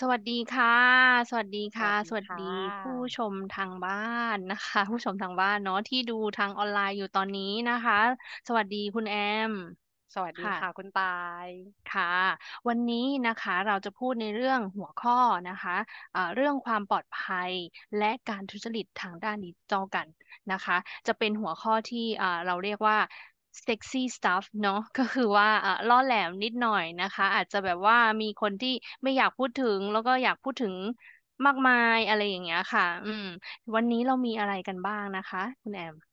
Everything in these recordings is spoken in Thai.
สวัสดีค่ะ สวัสดีสค่ะวัสดีสวัสค่ะดีผู้ชมทางบ้านนะคะ ผู้ชมทางบ้านเนาะที่ดูทางออนไลน์อยู่ตอนนี้นะคะ สวัสดีคุณแอมสวัสดีค่ะค่ะคุณตายค่ะ วันนี้นะคะเราจะพูดในเรื่องหัวข้อนะคะเอ่อเรื่องความปลอดภัยและการทุจริตทางด้านดิจิทัลกันนะคะ จะเป็นหัวข้อที่เอ่อเราเรียกว่าเซ็กซี่สตัฟเนาะก็คือว่าล่อแหลมนิดหน่อยนะคะ อาจจะแบบว่ามีคนที่ไม่อยากพูดถึงแล้วก็อยากพูดถึงมากมายอะไรอย่างเงี้ยค่ะอืมวันนี้เรามีอะไรกันบ้างนะคะ คุณแอม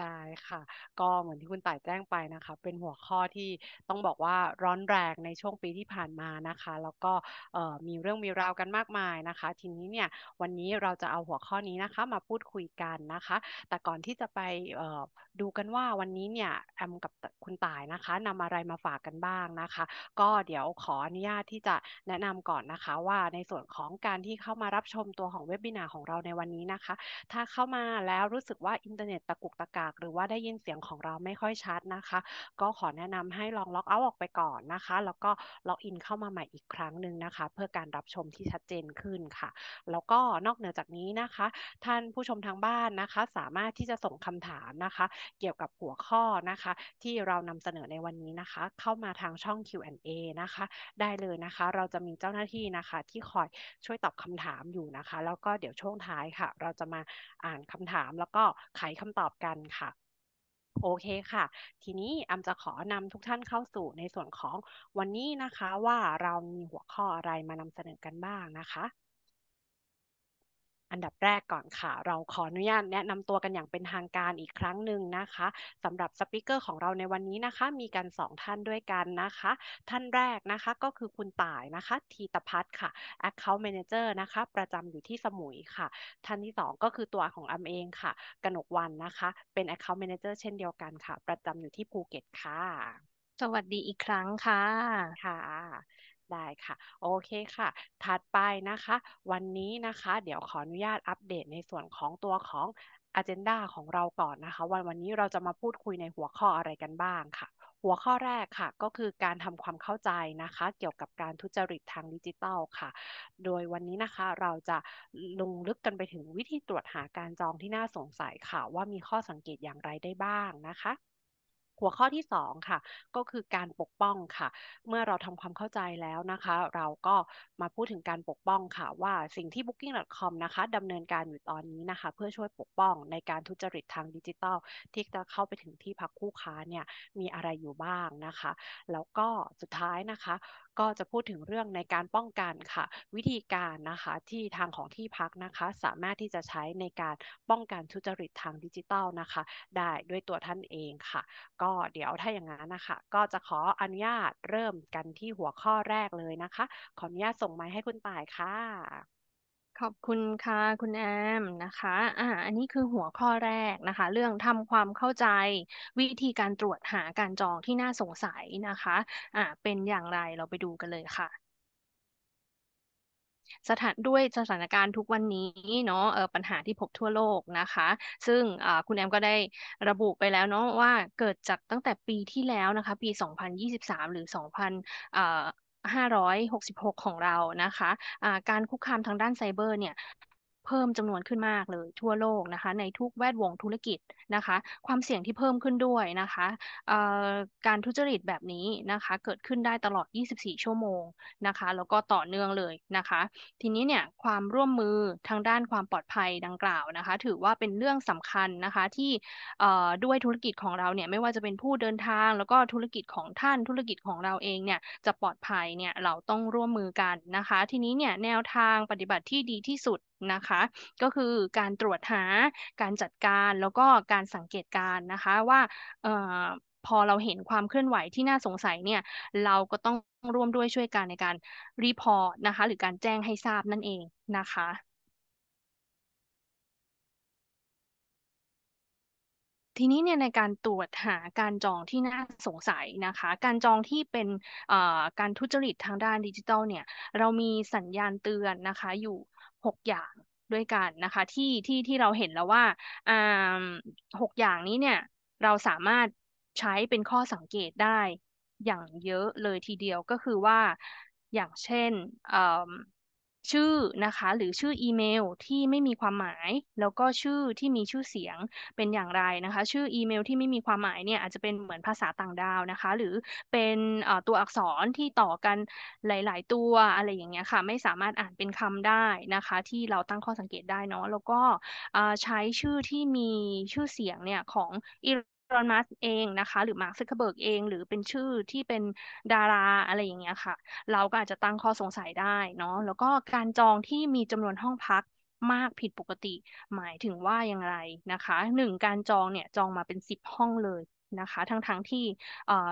ได้ค่ะก็เหมือนที่คุณต่ายแจ้งไปนะคะ เป็นหัวข้อที่ต้องบอกว่าร้อนแรงในช่วงปีที่ผ่านมานะคะ แล้วก็เอ่อมีเรื่องมีราวกันมากมายนะคะ ทีนี้เนี่ยวันนี้เราจะเอาหัวข้อนี้นะคะ มาพูดคุยกันนะคะ แต่ก่อนที่จะไปเอ่อดูกันว่าวันนี้เนี่ยแอมกับคุณต่ายนะคะนำอะไรมาฝากกันบ้างนะคะ ก็เดี๋ยวขออนุญาตที่จะแนะนำก่อนนะคะว่าในส่วนของการที่เข้ามารับชมตัวของเว็บบินาของเราในวันนี้นะคะ ถ้าเข้ามาแล้วรู้สึกว่าอินเทอร์เน็ตตะกุกตะกักากหรือว่าได้ยินเสียงของเราไม่ค่อยชัดนะคะ ก็ขอแนะนำให้ลองล็อกเอาออกไปก่อนนะคะ แล้วก็ล็อกอินเข้ามาใหม่อีกครั้งหนึ่งนะคะ เพื่อการรับชมที่ชัดเจนขึ้นค่ะ แล้วก็นอกเหนือจากนี้นะคะ ท่านผู้ชมทางบ้านนะคะ สามารถที่จะส่งคำถามนะคะ เกี่ยวกับหัวข้อนะคะ ที่เรานำเสนอในวันนี้นะคะ เข้ามาทางช่อง Q&A นะคะ ได้เลยนะคะ เราจะมีเจ้าหน้าที่นะคะ ที่คอยช่วยตอบคำถามอยู่นะคะ แล้วก็เดี๋ยวช่วงท้ายค่ะ เราจะมาอ่านคำถามแล้วก็ไขคำตอบกันค่ะ โอเคค่ะ ทีนี้อัาจะขอนำทุกท่านเข้าสู่ในส่วนของวันนี้นะคะ ว่าเรามีหัวข้ออะไรมานำเสนอกันบ้างนะคะอันดับแรกก่อนค่ะ เราขออนุญาตแนะนำตัวกันอย่างเป็นทางการอีกครั้งหนึ่งนะคะสำหรับสปิเกอร์ของเราในวันนี้นะคะ มีกัน2ท่านด้วยกันนะคะ ท่านแรกนะคะก็คือคุณต่ายนะคะทีตพัฒค่ะ Account Manager นะคะ ประจำอยู่ที่สมุยค่ะ ท่านที่2ก็คือตัวของอำเองค่ะกนกวันนะคะ เป็น Account Manager เช่นเดียวกันค่ะประจำอยู่ที่ภูเก็ตค่ะสวัสดีอีกครั้งค่ะค่ะได้ค่ะโอเคค่ะถัดไปนะคะ วันนี้นะคะเดี๋ยวขออนุญาตอัปเดตในส่วนของตัวของอ g e n d a ของเราก่อนนะคะวันวันนี้เราจะมาพูดคุยในหัวข้ออะไรกันบ้างค่ะ หัวข้อแรกค่ะ ก็คือการทำความเข้าใจนะคะ เกี่ยวกับการทุจริตทางดิจิทัลค่ะ โดยวันนี้นะคะเราจะลงลึกกันไปถึงวิธีตรวจหาการจองที่น่าสงสัยค่ะ ว่ามีข้อสังเกตอย่างไรได้บ้างนะคะหัวข้อที่ 2 ค่ะ ก็คือการปกป้องค่ะ เมื่อเราทำความเข้าใจแล้วนะคะ เราก็มาพูดถึงการปกป้องค่ะ ว่าสิ่งที่ Booking.com นะคะดำเนินการอยู่ตอนนี้นะคะ เพื่อช่วยปกป้องในการทุจริตทางดิจิทัลที่จะเข้าไปถึงที่พักคู่ค้าเนี่ย มีอะไรอยู่บ้างนะคะ แล้วก็สุดท้ายนะคะก็จะพูดถึงเรื่องในการป้องกันค่ะ วิธีการนะคะที่ทางของที่พักนะคะสามารถที่จะใช้ในการป้องกันทุจริตทางดิจิทัลนะคะ ได้ด้วยตัวท่านเองค่ะ ก็เดี๋ยวถ้าอย่างนั้นนะคะ ก็จะขออนุญาตเริ่มกันที่หัวข้อแรกเลยนะคะ ขออนุญาตส่งไม้ให้คุณต่ายค่ะขอบคุณค่ะ คุณแอม นะคะ อ่า อันนี้คือหัวข้อแรกนะคะ เรื่องทำความเข้าใจวิธีการตรวจหาการจองที่น่าสงสัยนะคะ อ่า เป็นอย่างไรเราไปดูกันเลยค่ะ สถานด้วยสถานการณ์ทุกวันนี้เนาะ เออปัญหาที่พบทั่วโลกนะคะ ซึ่งอ่าคุณแอมก็ได้ระบุไปแล้วเนาะว่าเกิดจากตั้งแต่ปีที่แล้วนะคะปี 2023 หรือ 2000อ่า566 ของเรานะคะะการคุกคามทางด้านไซเบอร์เนี่ยเพิ่มจำนวนขึ้นมากเลย ทั่วโลกนะคะ ในทุกแวดวงธุรกิจนะคะ ความเสี่ยงที่เพิ่มขึ้นด้วยนะคะการทุจริตแบบนี้นะคะ เกิดขึ้นได้ตลอด 24 ชั่วโมงนะคะ แล้วก็ต่อเนื่องเลยนะคะ ทีนี้เนี่ยความร่วมมือทางด้านความปลอดภัยดังกล่าวนะคะ ถือว่าเป็นเรื่องสำคัญนะคะที่ด้วยธุรกิจของเราเนี่ยไม่ว่าจะเป็นผู้เดินทางแล้วก็ธุรกิจของท่านธุรกิจของเราเองเนี่ยจะปลอดภัยเนี่ยเราต้องร่วมมือกันนะคะ ทีนี้เนี่ยแนวทางปฏิบัติที่ดีที่สุดนะคะก็คือการตรวจหา การจัดการ แล้วก็การสังเกตการนะคะว่าพอเราเห็นความเคลื่อนไหวที่น่าสงสัยเนี่ยเราก็ต้องร่วมด้วยช่วยกันในการรีพอร์ตนะคะหรือการแจ้งให้ทราบนั่นเองนะคะ ทีนี้เนี่ยในการตรวจหาการจองที่น่าสงสัยนะคะ การจองที่เป็นการทุจริตทางด้านดิจิทัลเนี่ยเรามีสัญญาณเตือนนะคะอยู่ 6 อย่างด้วยกันนะคะที่ที่ที่เราเห็นแล้วว่าอ่าหกอย่างนี้เนี่ยเราสามารถใช้เป็นข้อสังเกตได้ อย่างเยอะเลยทีเดียวก็คือว่าอย่างเช่นชื่อนะคะหรือชื่ออีเมลที่ไม่มีความหมาย แล้วก็ชื่อที่มีชื่อเสียงเป็นอย่างไรนะคะ ชื่ออีเมลที่ไม่มีความหมายเนี่ยอาจจะเป็นเหมือนภาษาต่างดาวนะคะหรือเป็นตัวอักษรที่ต่อกันหลาย ๆ ตัวอะไรอย่างเงี้ยค่ะไม่สามารถอ่านเป็นคำได้นะคะ ที่เราตั้งข้อสังเกตได้เนาะแล้วก็ใช้ชื่อที่มีชื่อเสียงเนี่ยของรอนมัสเองนะคะหรือมาร์คซักเคเบิร์กเองหรือเป็นชื่อที่เป็นดาราอะไรอย่างเงี้ยค่ะ เราก็อาจจะตั้งข้อสงสัยได้เนาะแล้วก็การจองที่มีจำนวนห้องพักมากผิดปกติหมายถึงว่าอย่างไรนะคะหนึ่งการจองเนี่ยจองมาเป็น 10 ห้องเลยนะคะทั้งๆทที่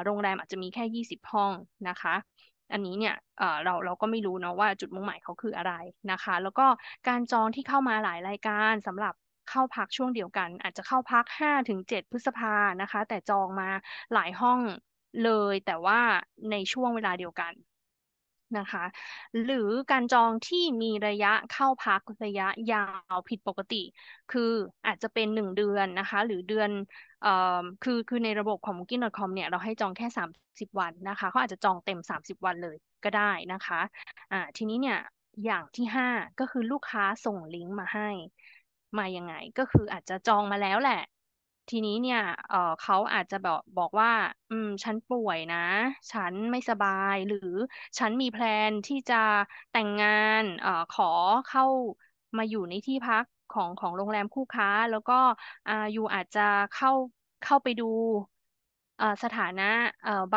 โรงแรมอาจจะมีแค่ 20 ห้องนะคะ อันนี้เนี่ยเราเราก็ไม่รู้เนาะว่าจุดมุ่งหมายเขาคืออะไรนะคะ แล้วก็การจองที่เข้ามาหลายรายการสำหรับเข้าพักช่วงเดียวกัน อาจจะเข้าพักห้าถึงเจ็ดพฤษภานะคะ แต่จองมาหลายห้องเลย แต่ว่าในช่วงเวลาเดียวกันนะคะ หรือการจองที่มีระยะเข้าพักระยะ ยาวผิดปกติ คืออาจจะเป็นหนึ่งเดือนนะคะ หรือเดือนออคือคือในระบบของ Booking.com เนี่ยเราให้จองแค่ 30 วันนะคะเขาอาจจะจองเต็ม 30 วันเลยก็ได้นะคะะทีนี้เนี่ยอย่างที่5ก็คือลูกค้าส่งลิงก์มาให้มายังไงก็คืออาจจะจองมาแล้วแหละ ทีนี้เนี่ยเออเขาอาจจะบอกบอกว่า อืม ฉันป่วยนะ ฉันไม่สบาย หรือฉันมีแพลนที่จะแต่งงานเออขอเข้ามาอยู่ในที่พักของของโรงแรมคู่ค้า แล้วก็อ่าอยู่อาจจะเข้าเข้าไปดู เออสถานะ เออใบ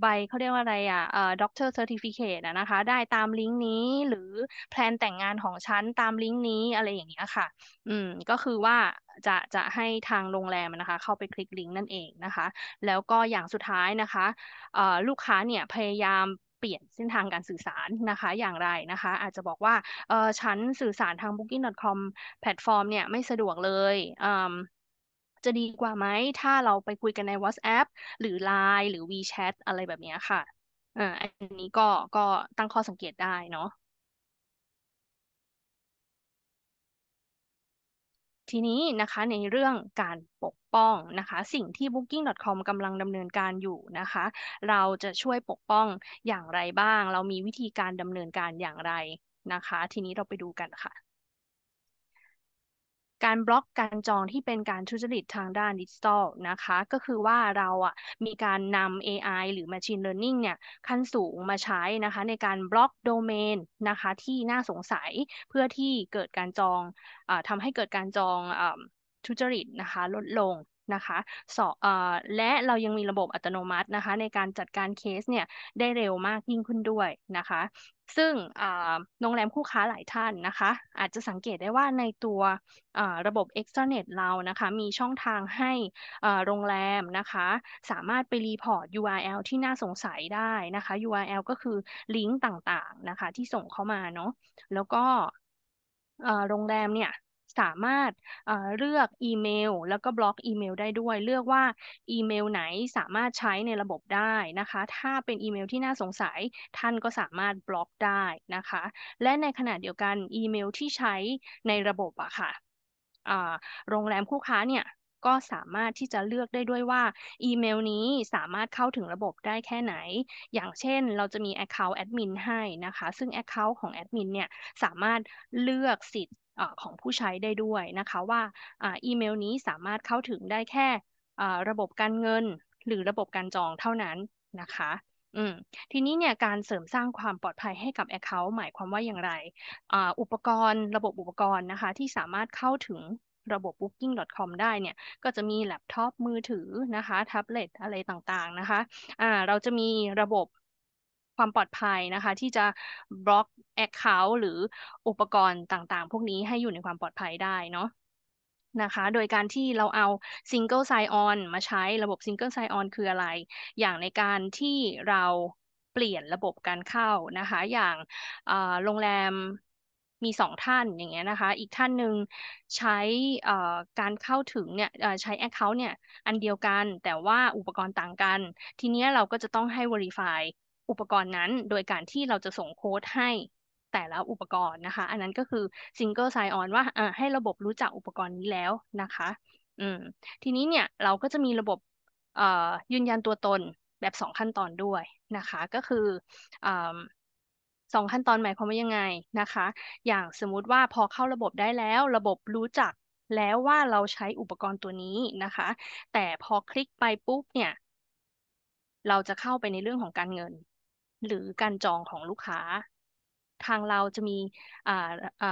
ใบเขาเรียกว่าอะไรอ่ะเอ่อด็อกเตอร์เซอร์ติฟิเคตนะคะ ได้ตามลิงก์นี้ หรือแพลนแต่งงานของฉันตามลิงก์นี้อะไรอย่างเงี้ยค่ะ อืม ก็คือว่าจะจะให้ทางโรงแรมนะคะเข้าไปคลิกลิงก์นั่นเองนะคะ แล้วก็อย่างสุดท้ายนะคะเอ่อลูกค้าเนี่ยพยายามเปลี่ยนเส้นทางการสื่อสารนะคะอย่างไรนะคะ อาจจะบอกว่าเออฉันสื่อสารทาง booking.com แพลตฟอร์มเนี่ยไม่สะดวกเลยจะดีกว่าไหมถ้าเราไปคุยกันใน WhatsApp หรือ Line หรือ WeChat อะไรแบบนี้ค่ะอ่าอันนี้ก็ก็ตั้งข้อสังเกตได้เนาะ ทีนี้นะคะในเรื่องการปกป้องนะคะ สิ่งที่ Booking.com กำลังดำเนินการอยู่นะคะ เราจะช่วยปกป้องอย่างไรบ้าง เรามีวิธีการดำเนินการอย่างไรนะคะ ทีนี้เราไปดูกันค่ะการบล็อกการจองที่เป็นการทุจริตทางด้านดิจิทัลนะคะ ก็คือว่าเราอ่ะมีการนำ AI หรือ Machine Learning เนี่ยขั้นสูงมาใช้นะคะ ในการบล็อกโดเมนนะคะ ที่น่าสงสัยเพื่อที่เกิดการจองอทำให้เกิดการจองทุจริตนะคะ ลดลงนะคะสออและเรายังมีระบบอัตโนมัตินะคะในการจัดการเคสเนี่ยได้เร็วมากยิ่งขึ้นด้วยนะคะ ซึ่งโรงแรมคู่ค้าหลายท่านนะคะ อาจจะสังเกตได้ว่าในตัวระบบเอ็กซ์ตอร์เน็ตเรานะคะมีช่องทางให้โรงแรมนะคะสามารถไปรีพอร์ต URL ที่น่าสงสัยได้นะคะ URL ก็คือลิงก์ต่างๆนะคะที่ส่งเข้ามาเนาะแล้วก็โรงแรมเนี่ยสามารถเลือกอีเมลแล้วก็บล็อกอีเมล ได้ด้วย เลือกว่าอีเมลไหนสามารถใช้ในระบบได้นะคะ ถ้าเป็นอีเมลที่น่าสงสัยท่านก็สามารถบล็อกได้นะคะ และในขณะเดียวกันอีเมลที่ใช้ในระบบอะค่ะโรงแรมคู่ค้าเนี่ยก็สามารถที่จะเลือกได้ด้วยว่าอีเมลนี้สามารถเข้าถึงระบบได้แค่ไหน อย่างเช่นเราจะมี Account Admin ให้นะคะ ซึ่ง Account ของ Admin เนี่ยสามารถเลือกสิทธิ์ของผู้ใช้ได้ด้วยนะคะว่าอีเมลนี้สามารถเข้าถึงได้แค่ ระบบการเงินหรือระบบการจองเท่านั้นนะคะทีนี้เนี่ยการเสริมสร้างความปลอดภัยให้กับ Account หมายความว่าอย่างไรอุปกรณ์ ระบบอุปกรณ์นะคะ ที่สามารถเข้าถึงระบบ booking.com ได้เนี่ยก็จะมีแล็ปท็อปมือถือนะคะแท็บเล็ตอะไรต่างๆนะคะะเราจะมีระบบความปลอดภัยนะคะที่จะบล็อกแอคเคาท์หรืออุปกรณ์ต่างๆ พวกนี้ให้อยู่ในความปลอดภัยได้เนาะนะคะ โดยการที่เราเอา Single Sign-On มาใช้ระบบ Single Sign-On คืออะไร อย่างในการที่เราเปลี่ยนระบบการเข้านะคะ อย่างโรงแรมมีสองท่านอย่างเงี้ยนะคะ อีกท่านหนึ่งใช้การเข้าถึงเนี่ยใช้ Account เนี่ยอันเดียวกันแต่ว่าอุปกรณ์ต่างกัน ทีเนี้ยเราก็จะต้องให้ Verify อุปกรณ์นั้นโดยการที่เราจะส่งโค้ดให้แต่ละอุปกรณ์นะคะ อันนั้นก็คือ Single Sign-on ว่าให้ระบบรู้จักอุปกรณ์นี้แล้วนะคะ อืม ทีนี้เนี่ยเราก็จะมีระบบยืนยันตัวตนแบบ 2 ขั้นตอนด้วยนะคะ ก็คืออสองขั้นตอนหมายความว่ายังไงนะคะ อย่างสมมุติว่าพอเข้าระบบได้แล้ว ระบบรู้จักแล้วว่าเราใช้อุปกรณ์ตัวนี้นะคะ แต่พอคลิกไปปุ๊บเนี่ย เราจะเข้าไปในเรื่องของการเงินหรือการจองของลูกค้า ทางเราจะมีอ่าอ่า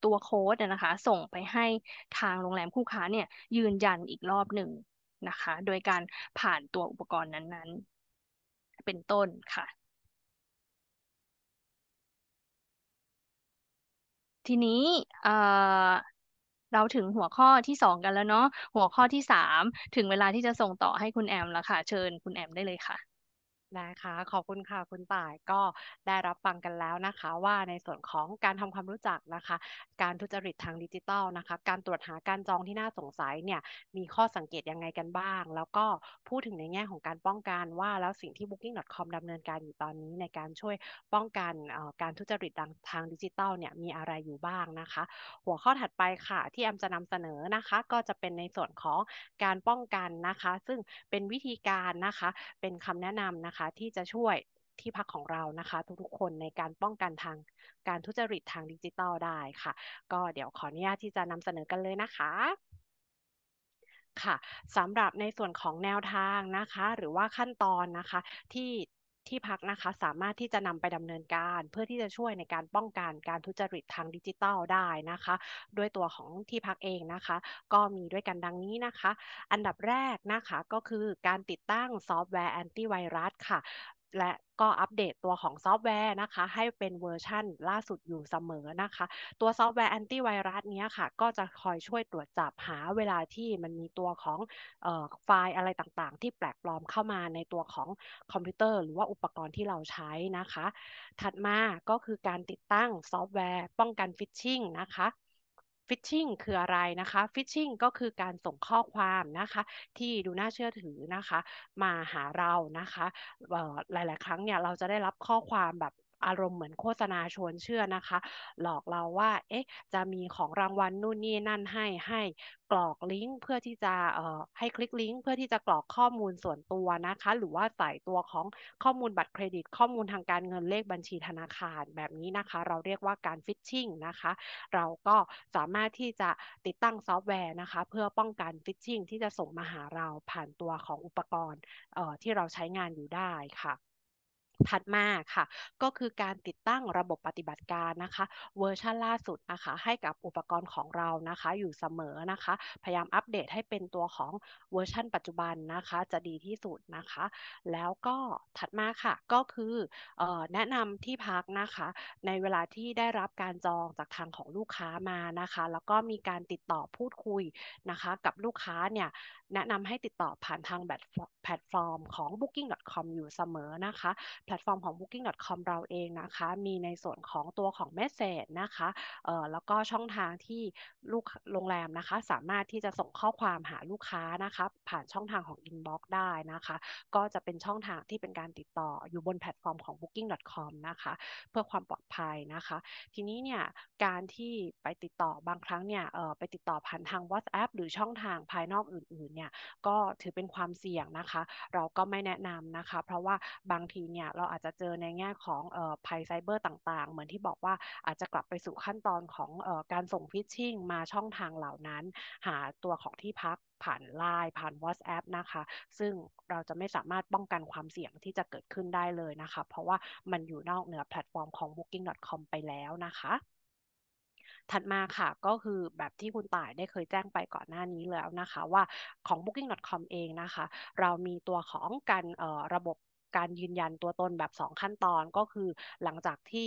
ตัวโค้ดนะคะ ส่งไปให้ทางโรงแรมคู่ค้าเนี่ย ยืนยันอีกรอบหนึ่งนะคะ โดยการผ่านตัวอุปกรณ์นั้น ๆ เป็นต้นค่ะ ทีนี้เเราถึงหัวข้อที่สองกันแล้วเนาะหัวข้อที่สามถึงเวลาที่จะส่งต่อให้คุณแอมแล้วค่ะ เชิญคุณแอมได้เลยค่ะนะคะขอบคุณค่ะคุณต่ายก็ได้รับฟังกันแล้วนะคะ ว่าในส่วนของการทำความรู้จักนะคะ การทุจริตทางดิจิทัลนะคะ การตรวจหาการจองที่น่าสงสัยเนี่ยมีข้อสังเกตยังไงกันบ้าง แล้วก็พูดถึงในแง่ของการป้องกันว่าแล้วสิ่งที่ Booking.com ดำเนินการอยู่ตอนนี้ในการช่วยป้องกันการทุจริตทางดิจิทัลเนี่ยมีอะไรอยู่บ้างนะคะ หัวข้อถัดไปค่ะที่แอมจะนำเสนอนะคะก็จะเป็นในส่วนของการป้องกันนะคะ ซึ่งเป็นวิธีการนะคะเป็นคำแนะนำนะคะคะที่จะช่วยที่พักของเรานะคะ ทุกๆคนในการป้องกันทางการทุจริตทางดิจิตอลได้ค่ะ ก็เดี๋ยวขออนุญาตที่จะนำเสนอกันเลยนะคะค่ะสำหรับในส่วนของแนวทางนะคะ หรือว่าขั้นตอนนะคะที่ที่พักนะคะสามารถที่จะนำไปดำเนินการเพื่อที่จะช่วยในการป้องกันการทุจริตทางดิจิทัลได้นะคะด้วยตัวของที่พักเองนะคะ ก็มีด้วยกันดังนี้นะคะ อันดับแรกนะคะก็คือการติดตั้งซอฟต์แวร์แอนตี้ไวรัสค่ะและก็อัปเดตตัวของซอฟต์แวร์นะคะ ให้เป็นเวอร์ชั่นล่าสุดอยู่เสมอนะคะ ตัวซอฟต์แวร์แอนตี้ไวรัสเนี้ยค่ะ ก็จะคอยช่วยตรวจจับหาเวลาที่มันมีตัวของไฟล์อะไรต่างๆ ที่แปลกปลอมเข้ามาในตัวของคอมพิวเตอร์หรือว่าอุปกรณ์ที่เราใช้นะคะ ถัดมาก็คือการติดตั้งซอฟต์แวร์ป้องกันฟิชชิงนะคะฟิชชิงคืออะไรนะคะ ฟิชชิงก็คือการส่งข้อความนะคะ ที่ดูน่าเชื่อถือนะคะ มาหาเรานะคะ หลาย ๆ ครั้งเนี่ยเราจะได้รับข้อความแบบอารมณ์เหมือนโฆษณาชวนเชื่อนะคะ หลอกเราว่าเอ๊ะจะมีของรางวัลนู่นนี่นั่นให้ให้กรอกลิงก์เพื่อที่จะเอ่อให้คลิกลิงก์เพื่อที่จะกรอกข้อมูลส่วนตัวนะคะ หรือว่าใส่ตัวของข้อมูลบัตรเครดิต ข้อมูลทางการเงินเลขบัญชีธนาคารแบบนี้นะคะ เราเรียกว่าการฟิชชิงนะคะ เราก็สามารถที่จะติดตั้งซอฟต์แวร์นะคะ เพื่อป้องกันฟิชชิงที่จะส่งมาหาเราผ่านตัวของอุปกรณ์เออ่ที่เราใช้งานอยู่ได้ค่ะถัดมาค่ะก็คือการติดตั้งระบบปฏิบัติการนะคะ เวอร์ชันล่าสุดนะคะให้กับอุปกรณ์ของเรานะคะ อยู่เสมอนะคะ พยายามอัปเดตให้เป็นตัวของเวอร์ชันปัจจุบันนะคะ จะดีที่สุดนะคะ แล้วก็ถัดมาค่ะก็คือออแนะนำที่พักนะคะ ในเวลาที่ได้รับการจองจากทางของลูกค้ามานะคะ แล้วก็มีการติดต่อพูดคุยนะคะ กับลูกค้าเนี่ยแนะนำให้ติดต่อผ่านทางแพลตฟอร์มของ booking.com อยู่เสมอนะคะ แพลตฟอร์มของ booking.com เราเองนะคะ มีในส่วนของตัวของ message นะคะ เอ่อ แล้วก็ช่องทางที่ลูกโรงแรมนะคะ สามารถที่จะส่งข้อความหาลูกค้านะคะ ผ่านช่องทางของ inbox ได้นะคะ ก็จะเป็นช่องทางที่เป็นการติดต่ออยู่บนแพลตฟอร์มของ booking.com นะคะ เพื่อความปลอดภัยนะคะ ทีนี้เนี่ย การที่ไปติดต่อบางครั้งเนี่ย เอ่อ ไปติดต่อผ่านทาง WhatsApp หรือช่องทางภายนอกอื่น ๆเนี่ยก็ถือเป็นความเสี่ยงนะคะ เราก็ไม่แนะนำนะคะ เพราะว่าบางทีเนี่ยเราอาจจะเจอในแง่ของภัยไซเบอร์ ต่างๆ เหมือนที่บอกว่าอาจจะกลับไปสู่ขั้นตอนของการส่งฟิชชิ่งมาช่องทางเหล่านั้น หาตัวของที่พักผ่านไลน์ผ่าน WhatsApp นะคะ ซึ่งเราจะไม่สามารถป้องกันความเสี่ยงที่จะเกิดขึ้นได้เลยนะคะ เพราะว่ามันอยู่นอกเหนือแพลตฟอร์มของ booking.com ไปแล้วนะคะถัดมาค่ะ ก็คือแบบที่คุณต่ายได้เคยแจ้งไปก่อนหน้านี้แล้วนะคะว่าของ booking.com เองนะคะ เรามีตัวของการระบบการยืนยันตัวตนแบบ 2 ขั้นตอนก็คือหลังจากที่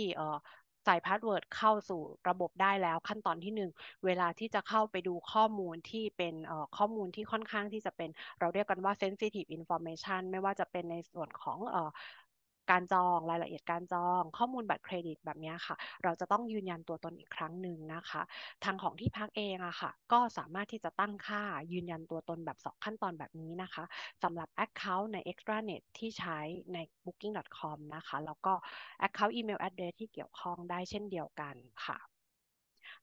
ใส่พาสเวิร์ดเข้าสู่ระบบได้แล้วขั้นตอนที่ 1 เวลาที่จะเข้าไปดูข้อมูลที่เป็นข้อมูลที่ค่อนข้างที่จะเป็น เราเรียกกันว่า sensitive information ไม่ว่าจะเป็นในส่วนของการจองรายละเอียดการจองข้อมูลบัตรเครดิตแบบนี้ค่ะ เราจะต้องยืนยันตัวตนอีกครั้งหนึ่งนะคะทางของที่พักเองอะค่ะ ก็สามารถที่จะตั้งค่ายืนยันตัวตนแบบ 2 ขั้นตอนแบบนี้นะคะสำหรับ Account ใน extranet ที่ใช้ใน booking.com นะคะ แล้วก็ Account email address ที่เกี่ยวข้องได้เช่นเดียวกันค่ะ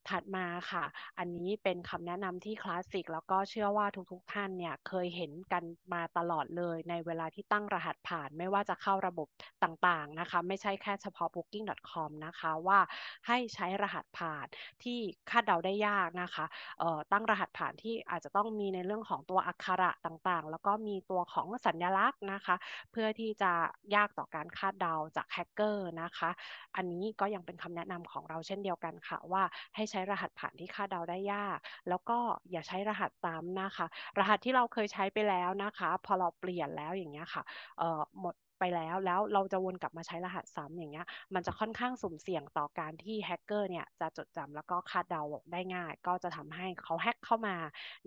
ถัดมาค่ะ อันนี้เป็นคำแนะนำที่ คลาสสิก แล้วก็เชื่อว่าทุกๆท่านเนี่ย เคยเห็นกันมาตลอดเลย ในเวลาที่ตั้งรหัสผ่านไม่ว่าจะเข้าระบบต่าง ๆนะคะ ไม่ใช่แค่เฉพาะ booking.com นะคะว่าให้ใช้รหัสผ่านที่คาดเดาได้ยากนะคะ ตั้งรหัสผ่านที่อาจจะต้องมีในเรื่องของตัวอักขระต่างๆ แล้วก็มีตัวของสัญลักษณ์นะคะ เพื่อที่จะยากต่อการคาดเดาจากแฮกเกอร์นะคะอันนี้ก็ยังเป็นคำแนะนำของเราเช่นเดียวกันค่ะว่าให้ใช้รหัสผ่านที่คาดเดาได้ยาก แล้วก็อย่าใช้รหัสซ้ำนะคะ รหัสที่เราเคยใช้ไปแล้วนะคะ พอเราเปลี่ยนแล้วอย่างเงี้ยค่ะเอ่อหมดไปแล้วแล้วเราจะวนกลับมาใช้รหัสซ้ำอย่างเงี้ย มันจะค่อนข้างสุ่มเสี่ยงต่อการที่แฮกเกอร์เนี่ยจะจดจำแล้วก็คาดเดาได้ง่าย ก็จะทำให้เขาแฮกเข้ามา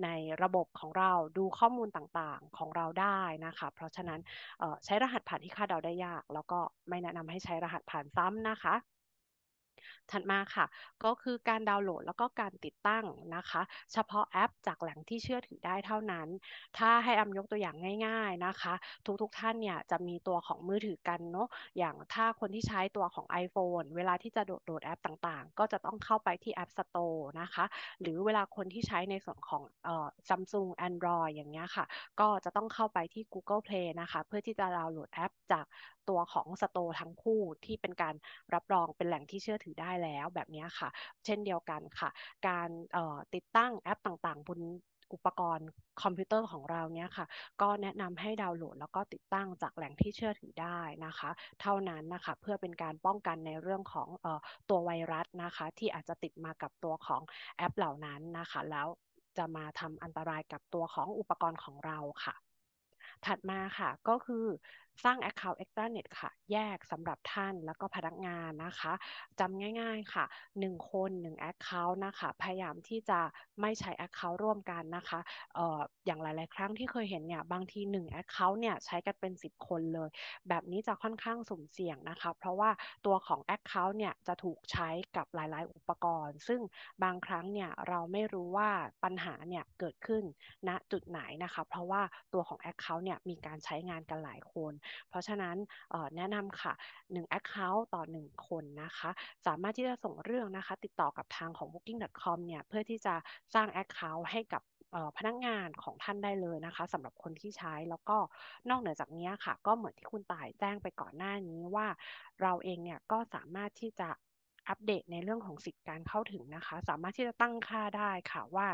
ในระบบของเราดูข้อมูลต่างๆของเราได้นะคะ เพราะฉะนั้นใช้รหัสผ่านที่คาดเดาได้ยาก แล้วก็ไม่แนะนำให้ใช้รหัสผ่านซ้ำนะคะถัดมาค่ะ ก็คือการดาวน์โหลดแล้วก็การติดตั้งนะคะ เฉพาะแอปจากแหล่งที่เชื่อถือได้เท่านั้น ถ้าให้อำยกตัวอย่างง่ายๆนะคะ ทุกๆทท่านเนี่ยจะมีตัวของมือถือกันเนาะอย่างถ้าคนที่ใช้ตัวของ iPhone เวลาที่จะโหลดโหลดแอปต่างๆ ก็จะต้องเข้าไปที่ App Store นะคะหรือเวลาคนที่ใช้ในส่วนของเอ่อุงแอนดรอยอย่างเงี้ยค่ะ ก็จะต้องเข้าไปที่ Google Play นะคะ เพื่อที่จะดาวน์โหลดแอปจากตัวของสโตทั้งคู่ที่เป็นการรับรองเป็นแหล่งที่เชื่อถือได้แล้วแบบนี้ค่ะ เช่นเดียวกันค่ะ การติดตั้งแอปต่างๆบนอุปกรณ์คอมพิวเตอร์ของเราเนี่ยค่ะ ก็แนะนำให้ดาวน์โหลด แล้วก็ติดตั้งจากแหล่งที่เชื่อถือได้นะคะ เท่านั้นนะคะเพื่อเป็นการป้องกันในเรื่องของออตัวไวรัสนะคะ ที่อาจจะติดมากับตัวของแอปเหล่านั้นนะคะ แล้วจะมาทำอันตรายกับตัวของอุปกรณ์ของเราค่ะ ถัดมาค่ะก็คือสร้าง Account extranet ค่ะ แยกสำหรับท่านแล้วก็พนักงานนะคะจำง่าย ๆค่ะ 1 คน 1 Account นะคะ พยายามที่จะไม่ใช้ Account ร่วมกันนะคะเอ่ออย่างหลายๆ ครั้งที่เคยเห็นเนี่ย บางที 1 Account เนี่ยใช้กันเป็น 10 คนเลย แบบนี้จะค่อนข้างสุ่มเสี่ยงนะคะ เพราะว่าตัวของ Account เนี่ยจะถูกใช้กับหลายๆอุปกรณ์ ซึ่งบางครั้งเนี่ยเราไม่รู้ว่าปัญหาเนี่ยเกิดขึ้นณนะจุดไหนนะคะ เพราะว่าตัวของ Account เนี่ยมีการใช้งานกันหลายคนเพราะฉะนั้นแนะนำค่ะ 1 Account ต่อ 1 คนนะคะ สามารถที่จะส่งเรื่องนะคะ ติดต่อกับทางของ booking.com เนี่ยเพื่อที่จะสร้าง Account ให้กับพนักงานของท่านได้เลยนะคะสำหรับคนที่ใช้แล้วก็นอกเหนือจากนี้ค่ะ ก็เหมือนที่คุณตายแจ้งไปก่อนหน้านี้ว่าเราเองเนี่ยก็สามารถที่จะอัปเดตในเรื่องของสิทธิการเข้าถึงนะคะ สามารถที่จะตั้งค่าได้ค่ะว่า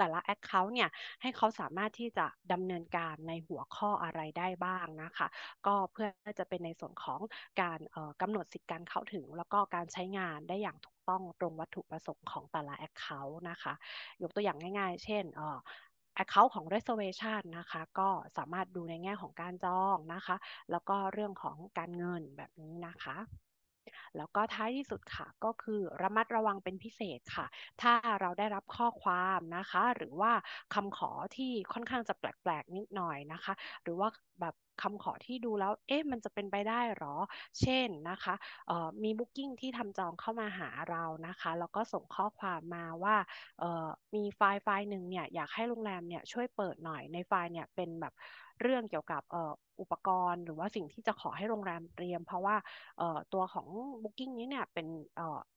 แต่ละ Account เนี่ยให้เขาสามารถที่จะดำเนินการในหัวข้ออะไรได้บ้างนะคะ ก็เพื่อจะเป็นในส่วนของการกำหนดสิทธิการเข้าถึง แล้วก็การใช้งานได้อย่างถูกต้องตรงวัตถุประสงค์ของแต่ละ Account นะคะ ยกตัวอย่างง่ายๆ เช่นอคเคาท์ของ reservation นะคะ ก็สามารถดูในแง่ของการจองนะคะ แล้วก็เรื่องของการเงินแบบนี้นะคะแล้วก็ท้ายที่สุดค่ะก็คือระมัดระวังเป็นพิเศษค่ะ ถ้าเราได้รับข้อความนะคะ หรือว่าคำขอที่ค่อนข้างจะแปลกๆนิดหน่อยนะคะ หรือว่าแบบคำขอที่ดูแล้วเอ๊ะมันจะเป็นไปได้หรอเช่นนะคะมีบุ๊กิ้งที่ทำจองเข้ามาหาเรานะคะแล้วก็ส่งข้อความมาว่ามีไฟล์ไฟล์หนึ่งเนี่ยอยากให้โรงแรมเนี่ยช่วยเปิดหน่อยในไฟล์เนี่ยเป็นแบบเรื่องเกี่ยวกับอุปกรณ์หรือว่าสิ่งที่จะขอให้โรงแรมเตรียม เพราะว่าตัวของ Booking นี้เนี่ยเป็น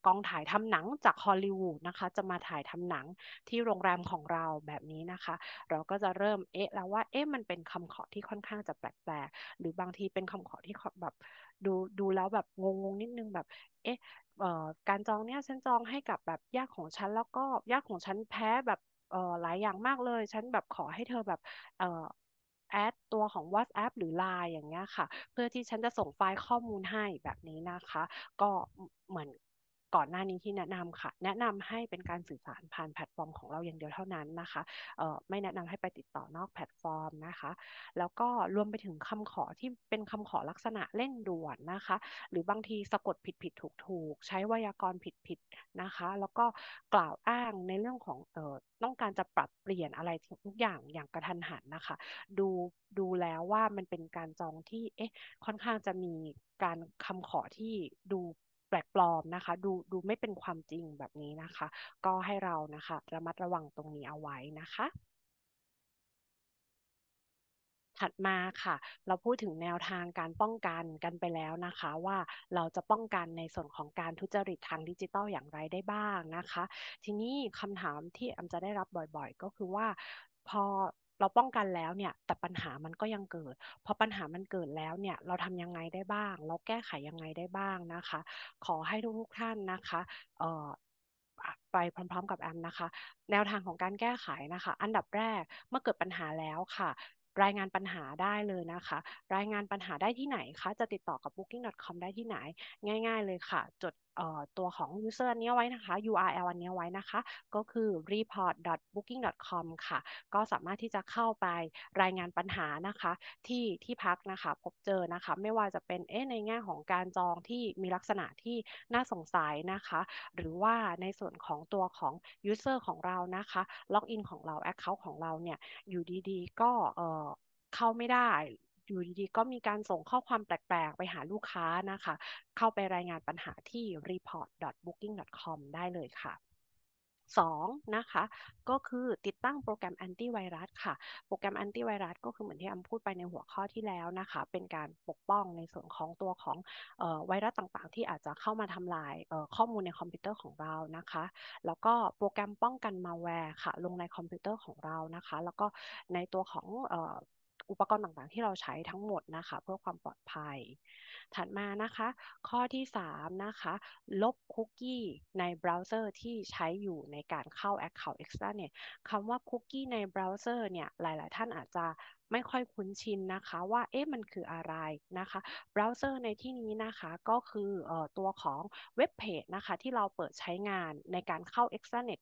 กองถ่ายทำหนังจากฮอลลีวูดนะคะ จะมาถ่ายทำหนังที่โรงแรมของเราแบบนี้นะคะ เราก็จะเริ่มเอ๊ะแล้วว่าเอ๊ะมันเป็นคำขอที่ค่อนข้างจะแปลก ๆ หรือบางทีเป็นคำขอที่แบบดูดูแล้วแบบงงๆ นิดนึงแบบเอ๊ะการจองเนี่ยฉันจองให้กับแบบญาติของฉันแล้วก็ญาติของฉันแพ้แบบหลายอย่างมากเลยฉันแบบขอให้เธอแบบแอดตัวของ WhatsApp หรือ Line อย่างเงี้ยค่ะ เพื่อที่ฉันจะส่งไฟล์ข้อมูลให้แบบนี้นะคะ ก็เหมือนก่อนหน้านี้ที่แนะนำค่ะ แนะนำให้เป็นการสื่อสารผ่านแพลตฟอร์มของเราอย่างเดียวเท่านั้นนะคะ ไม่แนะนำให้ไปติดต่อนอกแพลตฟอร์มนะคะ แล้วก็รวมไปถึงคำขอที่เป็นคำขอลักษณะเร่งด่วนนะคะ หรือบางทีสะกดผิดผิดถูกถูกใช้ไวยากรณ์ผิดผิดนะคะ แล้วก็กล่าวอ้างในเรื่องของเอ่อต้องการจะปรับเปลี่ยนอะไรทุกอย่างอย่างกระทันหันนะคะ ดูดูแล้วว่ามันเป็นการจองที่เอ๊ะค่อนข้างจะมีการคำขอที่ดูแปลกปลอมนะคะดูดูไม่เป็นความจริงแบบนี้นะคะ ก็ให้เรานะคะระมัดระวังตรงนี้เอาไว้นะคะ ถัดมาค่ะ เราพูดถึงแนวทางการป้องกันกันไปแล้วนะคะ ว่าเราจะป้องกันในส่วนของการทุจริตทางดิจิทัลอย่างไรได้บ้างนะคะ ทีนี้คำถามที่อำจะได้รับบ่อยๆ ก็คือว่า พอเราป้องกันแล้วเนี่ย แต่ปัญหามันก็ยังเกิด พอปัญหามันเกิดแล้วเนี่ย เราทำยังไงได้บ้าง เราแก้ไขยังไงได้บ้างนะคะ ขอให้ทุกๆท่านนะคะเอ่อไปพร้อม ๆ กับแอมนะคะ แนวทางของการแก้ไขนะคะ อันดับแรก เมื่อเกิดปัญหาแล้วค่ะ รายงานปัญหาได้เลยนะคะ รายงานปัญหาได้ที่ไหนคะ จะติดต่อกับ booking.com ได้ที่ไหน ง่าย ๆ เลยค่ะ จดตัวของ user อันนี้ไว้นะคะ URL อันนี้ไว้นะคะ ก็คือ report.booking.com ค่ะ ก็สามารถที่จะเข้าไปรายงานปัญหานะคะ ที่ที่พักนะคะ พบเจอนะคะ ไม่ว่าจะเป็นเอ๊ะในแง่ของการจองที่มีลักษณะที่น่าสงสัยนะคะ หรือว่าในส่วนของตัวของ user ของเรานะคะล็อกอินของเรา account ของเราเนี่ย อยู่ดีๆ ก็เข้าไม่ได้อยู่ดีๆก็มีการส่งข้อความแปลกๆ ไปหาลูกค้านะคะ เข้าไปรายงานปัญหาที่ report.booking.com ได้เลยค่ะ2นะคะ ก็คือติดตั้งโปรแกรมแอนตี้ไวรัสค่ะ โปรแกรมแอนตี้ไวรัสก็คือเหมือนที่อำพูดไปในหัวข้อที่แล้วนะคะ เป็นการปกป้องในส่วนของตัวของไวรัสต่างๆ ที่อาจจะเข้ามาทำลายข้อมูลในคอมพิวเตอร์ของเรานะคะ แล้วก็โปรแกรมป้องกันมาแวร์ค่ะลงในคอมพิวเตอร์ของเรานะคะ แล้วก็ในตัวของอุปกรณ์ต่างๆที่เราใช้ทั้งหมดนะคะเพื่อความปลอดภัย ถัดมานะคะ ข้อที่3นะคะลบคุกกี้ในเบราว์เซอร์ที่ใช้อยู่ในการเข้า Account Extranet คำว่าคุกกี้ในเบราว์เซอร์เนี่ยหลายๆ ท่านอาจจะไม่ค่อยคุ้นชินนะคะว่าเอ๊ะมันคืออะไรนะคะเบราว์เซอร์ในที่นี้นะคะก็คืออตัวของเว็บเพจนะคะที่เราเปิดใช้งานในการเข้า extranet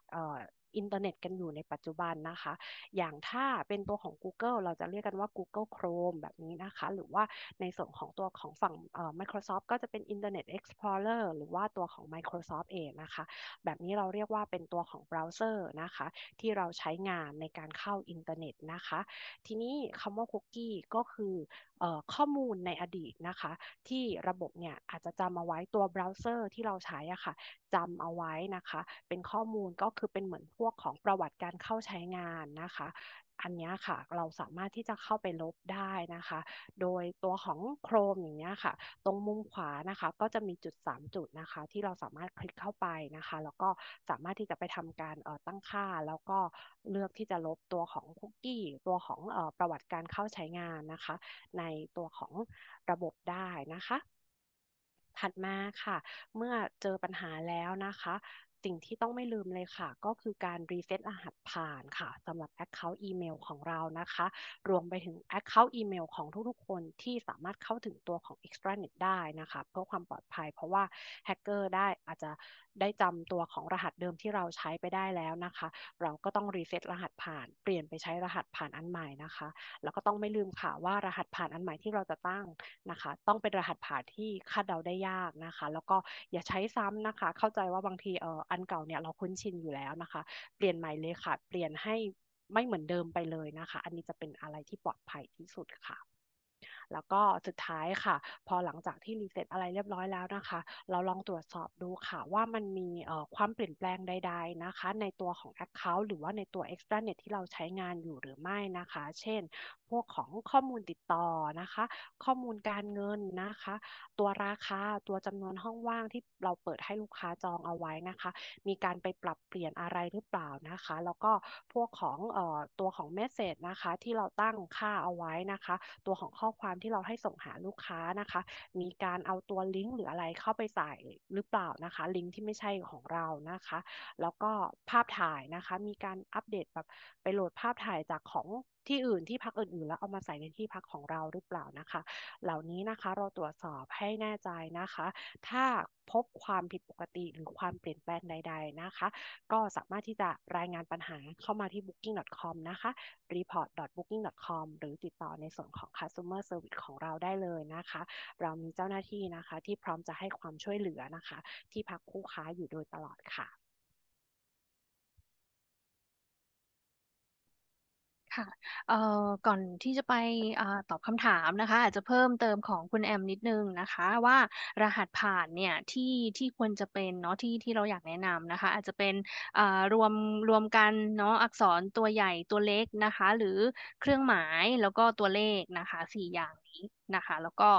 อินเทอร์เน็ตกันอยู่ในปัจจุบันนะคะ อย่างถ้าเป็นตัวของ Google เราจะเรียกกันว่า Google Chrome แบบนี้นะคะ หรือว่าในส่วนของตัวของฝั่ง Microsoft ก็จะเป็น Internet Explorer หรือว่าตัวของ Microsoft เองนะคะ แบบนี้เราเรียกว่าเป็นตัวของเบราว์เซอร์นะคะที่เราใช้งานในการเข้าอินเทอร์เน็ตนะคะ ทีนี้คำว่าคุกกี้ก็คือข้อมูลในอดีตนะคะ ที่ระบบเนี่ยอาจจะจำเอาไว้ตัวเบราว์เซอร์ที่เราใช้อะคะ่ะจำเอาไว้นะคะ เป็นข้อมูลก็คือเป็นเหมือนพวกของประวัติการเข้าใช้งานนะคะอันนี้ค่ะเราสามารถที่จะเข้าไปลบได้นะคะ โดยตัวของโครมอย่างนี้ค่ะ ตรงมุมขวานะคะ ก็จะมีจุด 3 จุดนะคะ ที่เราสามารถคลิกเข้าไปนะคะ แล้วก็สามารถที่จะไปทำการตั้งค่า แล้วก็เลือกที่จะลบตัวของคุกกี้ตัวของประวัติการเข้าใช้งานนะคะ ในตัวของระบบได้นะคะ ถัดมาค่ะ เมื่อเจอปัญหาแล้วนะคะสิ่งที่ต้องไม่ลืมเลยค่ะ ก็คือการรีเซ็ตรหัสผ่านค่ะสำหรับ Account อีเมลของเรานะคะ รวมไปถึง Account อีเมลของทุกๆคนที่สามารถเข้าถึงตัวของ extranet ได้นะคะ เพื่อความปลอดภัย เพราะว่าแฮกเกอร์ได้อาจจะได้จำตัวของรหัสเดิมที่เราใช้ไปได้แล้วนะคะ เราก็ต้องรีเซ็ตรหัสผ่าน เปลี่ยนไปใช้รหัสผ่านอันใหม่นะคะ แล้วก็ต้องไม่ลืมค่ะว่ารหัสผ่านอันใหม่ที่เราจะตั้งนะคะ ต้องเป็นรหัสผ่านที่คาดเดาได้ยากนะคะ แล้วก็อย่าใช้ซ้ำนะคะ เข้าใจว่าบางทีเอ่ออันเก่าเนี่ยเราคุ้นชินอยู่แล้วนะคะ เปลี่ยนใหม่เลยค่ะเปลี่ยนให้ไม่เหมือนเดิมไปเลยนะคะ อันนี้จะเป็นอะไรที่ปลอดภัยที่สุดค่ะแล้วก็สุดท้ายค่ะ พอหลังจากที่รีเซ็ตอะไรเรียบร้อยแล้วนะคะ เราลองตรวจสอบดูค่ะว่ามันมีความเปลี่ยนแปลงใด ๆนะคะ ในตัวของ Account หรือว่าในตัว extranet ที่เราใช้งานอยู่หรือไม่นะคะ เช่น พวกของข้อมูลติดต่อนะคะ ข้อมูลการเงินนะคะ ตัวราคา ตัวจำนวนห้องว่าง ที่เราเปิดให้ลูกค้าจองเอาไว้นะคะ มีการไปปรับเปลี่ยนอะไรหรือเปล่านะคะ แล้วก็พวกของออตัวของเมสเซจนะคะ ที่เราตั้งค่าเอาไว้นะคะ ตัวของข้อความที่เราให้ส่งหาลูกค้านะคะ มีการเอาตัวลิงก์หรืออะไรเข้าไปใส่หรือเปล่านะคะ ลิงก์ที่ไม่ใช่ของเรานะคะ แล้วก็ภาพถ่ายนะคะ มีการอัปเดตแบบไปโหลดภาพถ่ายจากของที่อื่นที่พักอื่นๆแล้วเอามาใส่ในที่พักของเราหรือเปล่านะคะ เหล่านี้นะคะ เราตรวจสอบให้แน่ใจนะคะ ถ้าพบความผิดปกติหรือความเปลี่ยนแปลงใด ๆนะคะ ก็สามารถที่จะรายงานปัญหาเข้ามาที่ booking.com นะคะ report.booking.com หรือติดต่อในส่วนของ customer service ของเราได้เลยนะคะ เรามีเจ้าหน้าที่นะคะ ที่พร้อมจะให้ความช่วยเหลือนะคะ ที่พักคู่ค้าอยู่โดยตลอดค่ะค่ะ เอ่อก่อนที่จะไปอตอบคำถามนะคะ อาจจะเพิ่มเติมของคุณแอมนิดนึงนะคะ ว่ารหัสผ่านเนี่ยที่ที่ควรจะเป็นเนาะที่ที่เราอยากแนะนำนะคะ อาจจะเป็นอ่ารวมรวมกันเนาะอักษรตัวใหญ่ตัวเล็กนะคะ หรือเครื่องหมายแล้วก็ตัวเลขนะคะสี่อย่างนี้นะคะ แล้วก็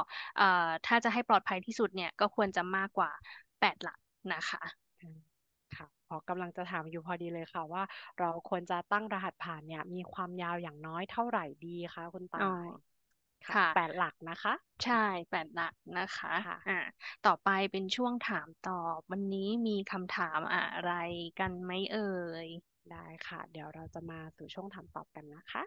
อ่ถ้าจะให้ปลอดภัยที่สุดเนี่ยก็ควรจะมากกว่า 8 หลักนะคะค่ะ พอกำลังจะถามอยู่พอดีเลยค่ะ ว่าเราควรจะตั้งรหัสผ่านเนี่ย มีความยาวอย่างน้อยเท่าไหร่ดีคะคุณอ๋อตายค่ะค่ะ แปดหลักนะคะ ใช่ แปดหลักนะคะค่ะอ่า ต่อไปเป็นช่วงถามตอบวันนี้มีคำถามอะไรกันไหมเอ่ย ได้ค่ะ เดี๋ยวเราจะมาสู่ช่วงถามตอบกันนะคะ